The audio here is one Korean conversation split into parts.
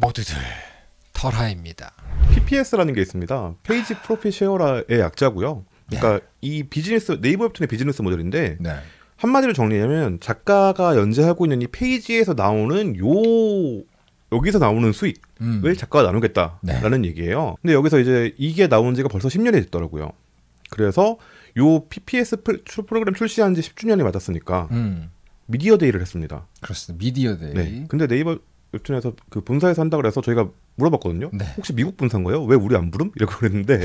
모두들 털하입니다. PPS라는 게 있습니다. 페이지 프로필 쉐어라의 약자고요. 그러니까 네. 이 비즈니스 네이버 웹툰의 비즈니스 모델인데 네. 한마디로 정리하면 작가가 연재하고 있는 이 페이지에서 나오는 요 여기서 나오는 수익을 음. 작가가 나누겠다라는 네. 얘기예요. 근데 여기서 이제 이게 나온 지가 벌써 10년이 됐더라고요. 그래서 요 PPS 프로그램 출시한 지 10주년이 맞았으니까 음. 미디어 데이를 했습니다. 그렇습니다. 미디어 데이. 네. 근데 네이버 웹툰에서 그 본사에서 한다 고해서 저희가 물어봤거든요. 네. 혹시 미국 본사인 거예요? 왜 우리 안 부름? 이렇게 그랬는데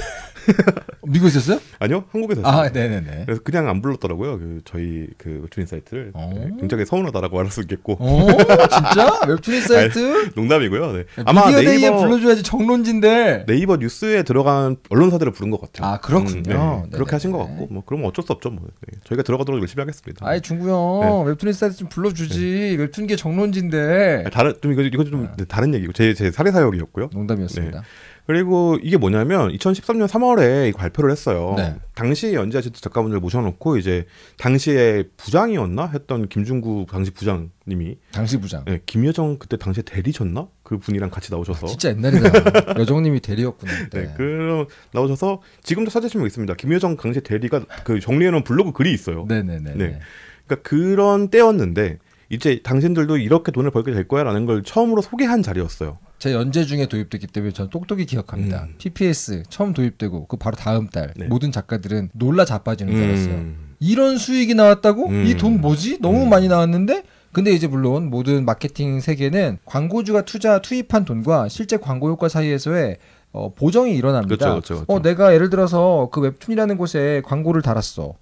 미국 에 있었어요? 아니요, 한국에서. 아, 네네네. 그래서 그냥 안 불렀더라고요. 그 저희 그 웹툰 인사이트를 어. 네, 굉장히 서운하다라고 말할 수있겠고 오, 어, 진짜? 웹툰 인사이트? 농담이고요. 네. 네 아마 네이버 불러줘야지 정론진데. 네이버 뉴스에 들어간 언론사들을 부른 것 같아요. 아, 그렇군요. 음, 네. 네, 그렇게 하신 것 같고, 뭐그러면 어쩔 수 없죠. 뭐 저희가 들어가도록 열심히 하겠습니다. 아이 중구 형 웹툰 인사이트 좀 불러주지. 웹툰계 정론진데. 아, 다른 좀 이거 이거 좀 아. 다른 얘기고 제 제 사례 사역이었고요. 농담이었습니다. 그리고 이게 뭐냐면 2013년 3월에 발표를 했어요. 네. 당시 연재하 씨도 작가분들 모셔놓고 이제 당시에 부장이었나 했던 김중구 당시 부장님이 당시 부장. 네, 김여정 그때 당시 에 대리셨나 그 분이랑 같이 나오셔서 아, 진짜 옛날이다. 여정님이 대리였구나. 네, 네그 나오셔서 지금도 사진실명 있습니다. 김여정 당시 대리가 그 정리해놓은 블로그 글이 있어요. 네네네. 네, 네, 네. 네. 그러니까 그런 때였는데 이제 당신들도 이렇게 돈을 벌게 될 거야라는 걸 처음으로 소개한 자리였어요. 제 연재 중에 도입됐기 때문에 저는 똑똑히 기억합니다. 음. PPS 처음 도입되고 그 바로 다음 달 네. 모든 작가들은 놀라 자빠지는 줄 알았어요. 음. 이런 수익이 나왔다고? 음. 이돈 뭐지? 너무 음. 많이 나왔는데 근데 이제 물론 모든 마케팅 세계는 광고주가 투자 투입한 돈과 실제 광고 효과 사이에서의 어, 보정이 일어납니다. 그쵸, 그쵸, 그쵸. 어, 내가 예를 들어서 그 웹툰이라는 곳에 광고를 달았어.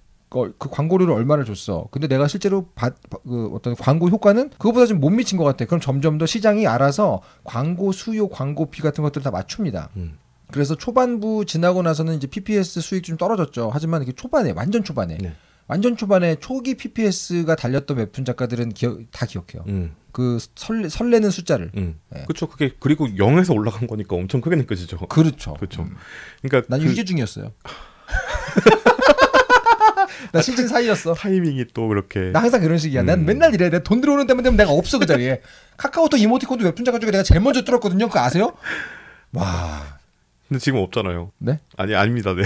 그 광고료를 얼마를 줬어. 근데 내가 실제로 받, 그 어떤 광고 효과는 그거보다 좀 못 미친 것 같아. 그럼 점점 더 시장이 알아서 광고 수요, 광고비 같은 것들을 다 맞춥니다. 음. 그래서 초반부 지나고 나서는 이제 PPS 수익 좀 떨어졌죠. 하지만 이게 초반에 완전 초반에 네. 완전 초반에 초기 PPS가 달렸던 웹툰 작가들은 기억, 다 기억해요. 음. 그 설레, 설레는 숫자를. 음. 네. 그렇죠. 그게 그리고 0에서 올라간 거니까 엄청 크게 느껴지죠. 그렇죠. 그렇죠. 음. 그러니까 난 그... 유지 중이었어요. 나 실진 사이였어. 타이밍이 또 그렇게. 나 항상 그런 식이야. 음. 난 맨날 이래. 내 돈 들어오는 데만 되면 내가 없어 그 자리에. 카카오톡 이모티콘도 웹툰 작가 중에 내가 제일 먼저 뚫었거든요. 그거 아세요? 와. 근데 지금 없잖아요. 네? 아니 아닙니다. 네.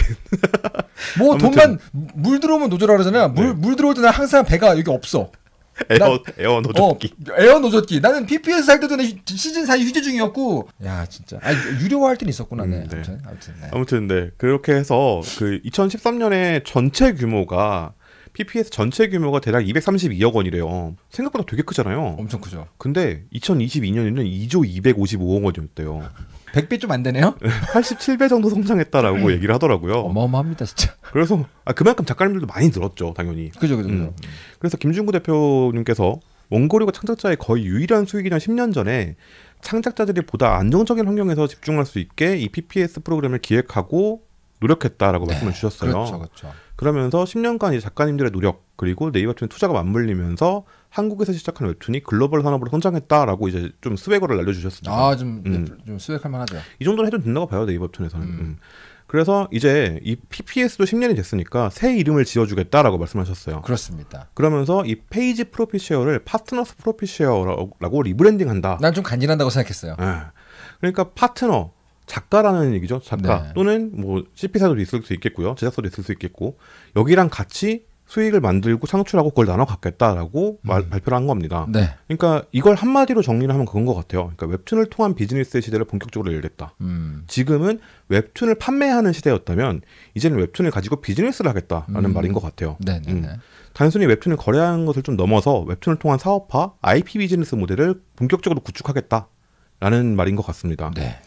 뭐 아무튼. 돈만 물 들어오면 노조라 그러잖아. 물물 네. 들어올 때나 항상 배가 여기 없어. 에어 나, 어, 에어 노조기 어, 에어 노젓기. 나는 PPS 살 때도 시즌 4 휴재 중이었고. 야 진짜. 아 유료화할 때는 있었구나. 네, 음, 네. 아무튼 아무튼. 네. 아무튼 네 그렇게 해서 그 2013년에 전체 규모가 PPS 전체 규모가 대략 232억 원이래요. 생각보다 되게 크잖아요. 엄청 크죠. 근데 2022년에는 2조 255억 원이었대요. 100배 좀안 되네요? 87배 정도 성장했다라고 음. 얘기를 하더라고요. 어마어마합니다, 진짜. 그래서 아, 그만큼 작가님들도 많이 늘었죠, 당연히. 그죠, 그죠. 음. 그래서 김준구 대표님께서 원고료가 창작자의 거의 유일한 수익이 한 10년 전에 창작자들이 보다 안정적인 환경에서 집중할 수 있게 이 PPS 프로그램을 기획하고 노력했다라고 네. 말씀을 주셨어요. 그렇죠, 그렇죠. 그러면서 10년간 이 작가님들의 노력 그리고 네이버툰 투자가 맞물리면서 한국에서 시작한 웹툰이 글로벌 산업으로 성장했다라고 이제 좀스웨거 날려주셨습니다. 아, 좀, 네, 음. 좀 스웨할 만하죠. 이 정도는 해도 된다고 봐요, 네이버툰에서는. 음. 음. 그래서 이제 이 PPS도 10년이 됐으니까 새 이름을 지어주겠다라고 말씀하셨어요. 그렇습니다. 그러면서 이 페이지 프로피쉐어를 파트너스 프로피쉐어라고 리브랜딩한다. 난 좀 간지난다고 생각했어요. 네. 그러니까 파트너 작가라는 얘기죠. 작가 네. 또는 뭐 CP사도 있을 수 있겠고요. 제작사도 있을 수 있겠고 여기랑 같이 수익을 만들고 창출하고 그걸 나눠 갖겠다라고 음. 발표를 한 겁니다. 네. 그러니까 이걸 한마디로 정리를 하면 그건 것 같아요. 그러니까 웹툰을 통한 비즈니스의 시대를 본격적으로 열겠다. 음. 지금은 웹툰을 판매하는 시대였다면 이제는 웹툰을 가지고 비즈니스를 하겠다라는 음. 말인 것 같아요. 네, 네, 음. 네. 단순히 웹툰을 거래하는 것을 좀 넘어서 웹툰을 통한 사업화, IP 비즈니스 모델을 본격적으로 구축하겠다라는 말인 것 같습니다. 네.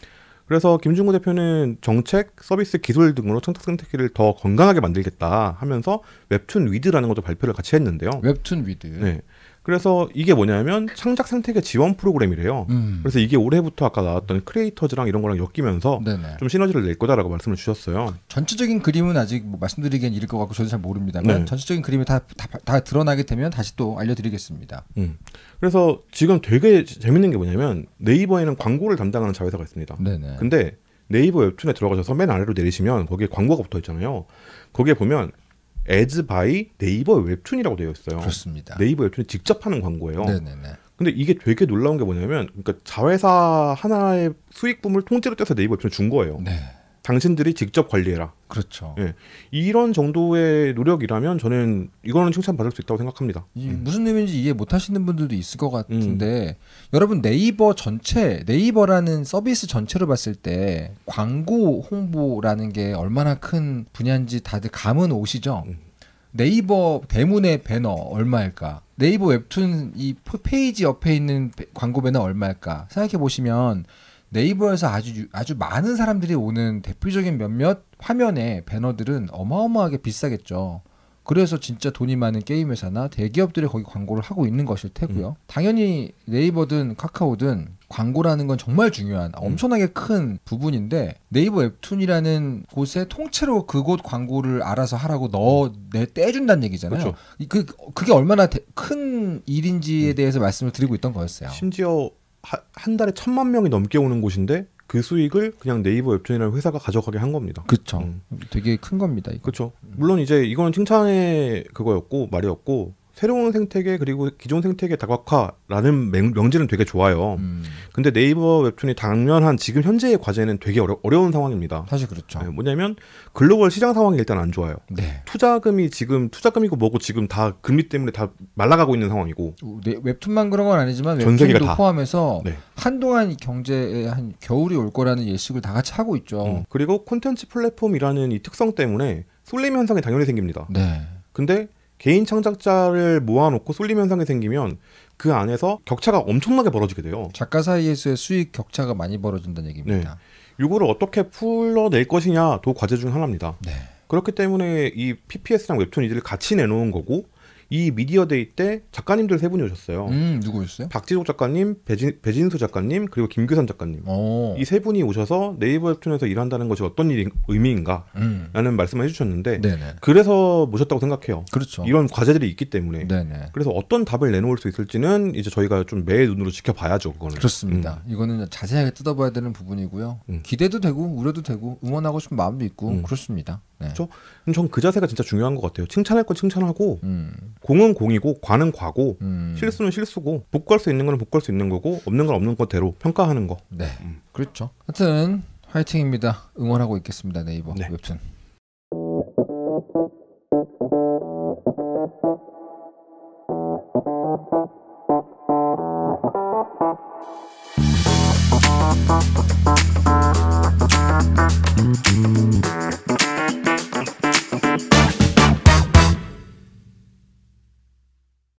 그래서 김준구 대표는 정책, 서비스, 기술 등으로 청탁 선택기를 더 건강하게 만들겠다 하면서 웹툰 위드라는 것도 발표를 같이 했는데요. 웹툰 위드. 네. 그래서 이게 뭐냐면 창작 생태계 지원 프로그램이래요. 음. 그래서 이게 올해부터 아까 나왔던 크리에이터즈랑 이런 거랑 엮이면서 네네. 좀 시너지를 낼 거다라고 말씀을 주셨어요. 전체적인 그림은 아직 뭐 말씀드리기엔 이를 것 같고 저도 잘 모릅니다만 네. 전체적인 그림이 다, 다, 다, 드러나게 되면 다시 또 알려드리겠습니다. 음. 그래서 지금 되게 재밌는 게 뭐냐면 네이버에는 광고를 담당하는 자회사가 있습니다. 네네. 근데 네이버 웹툰에 들어가셔서 맨 아래로 내리시면 거기에 광고가 붙어 있잖아요. 거기에 보면 에즈 바이 네이버 웹툰이라고 되어 있어요. 그렇습니다. 네이버 웹툰이 직접 하는 광고예요. 네네네. 근데 이게 되게 놀라운 게 뭐냐면 그러니까 자회사 하나의 수익분을 통째로 떼서 네이버 웹툰에 준 거예요. 네. 당신들이 직접 관리해라. 그렇죠. 예. 이런 정도의 노력이라면 저는 이거는 칭찬받을 수 있다고 생각합니다. 음. 무슨 의미인지 이해 못 하시는 분들도 있을 것 같은데 음. 여러분 네이버 전체 네이버라는 서비스 전체로 봤을 때 광고 홍보라는 게 얼마나 큰 분야인지 다들 감은 오시죠? 음. 네이버 대문의 배너 얼마일까? 네이버 웹툰 이 페이지 옆에 있는 광고 배너 얼마일까? 생각해 보시면 네이버에서 아주 아주 많은 사람들이 오는 대표적인 몇몇 화면의 배너들은 어마어마하게 비싸겠죠. 그래서 진짜 돈이 많은 게임 회사나 대기업들이 거기 광고를 하고 있는 것일 테고요. 음. 당연히 네이버든 카카오든 광고라는 건 정말 중요한 음. 엄청나게 큰 부분인데 네이버 웹툰이라는 곳에 통째로 그곳 광고를 알아서 하라고 넣어내 음. 떼준다는 얘기잖아요. 그렇죠. 그 그게 얼마나 대, 큰 일인지에 음. 대해서 말씀을 드리고 있던 거였어요. 심지어 한 달에 천만 명이 넘게 오는 곳인데 그 수익을 그냥 네이버 웹툰이라는 회사가 가져가게 한 겁니다. 그렇죠. 음. 되게 큰 겁니다. 그렇죠. 물론 이제 이거는 칭찬의 그거였고 말이었고 새로운 생태계 그리고 기존 생태계 다각화라는 명, 제는 되게 좋아요. 음. 근데 네이버 웹툰이 당면한 지금 현재의 과제는 되게 어려, 어려운 상황입니다. 사실 그렇죠. 네, 뭐냐면 글로벌 시장 상황이 일단 안 좋아요. 네. 투자금이 지금 투자금이고 뭐고 지금 다 금리 때문에 다 말라가고 있는 상황이고. 네, 웹툰만 그런 건 아니지만 전 세계가 포함해서 네. 한동안 경제에 한 겨울이 올 거라는 예측을 다 같이 하고 있죠. 음. 그리고 콘텐츠 플랫폼이라는 이 특성 때문에 쏠림 현상이 당연히 생깁니다. 네. 근데 개인 창작자를 모아놓고 쏠림 현상이 생기면 그 안에서 격차가 엄청나게 벌어지게 돼요. 작가 사이에서의 수익 격차가 많이 벌어진다는 얘기입니다. 네. 이거를 어떻게 풀어낼 것이냐도 과제 중 하나입니다. 네. 그렇기 때문에 이 PPS랑 웹툰 이들을 같이 내놓은 거고 이 미디어데이 때 작가님들 세 분이 오셨어요. 음, 누구였어요? 박지독 작가님, 배진, 배진수 작가님, 그리고 김규선 작가님. 이 세 분이 오셔서 네이버 웹툰에서 일한다는 것이 어떤 일인, 의미인가? 음. 라는 말씀을 해주셨는데 네네. 그래서 모셨다고 생각해요. 그렇죠. 이런 과제들이 있기 때문에. 네네. 그래서 어떤 답을 내놓을 수 있을지는 이제 저희가 좀 매의 눈으로 지켜봐야죠. 그거는. 그렇습니다. 음. 이거는 자세하게 뜯어봐야 되는 부분이고요. 음. 기대도 되고 우려도 되고 응원하고 싶은 마음도 있고 음. 그렇습니다. 네. 그렇죠? 전그 자세가 진짜 중요한 것 같아요. 칭찬할 건 칭찬하고 음. 공은 공이고 과는 과고 음. 실수는 실수고 복구할 수 있는 건 복구할 수 있는 거고 없는 건 없는 것대로 평가하는 거. 네, 음. 그렇죠. 하여튼 화이팅입니다. 응원하고 있겠습니다. 네이버 네. 웹툰.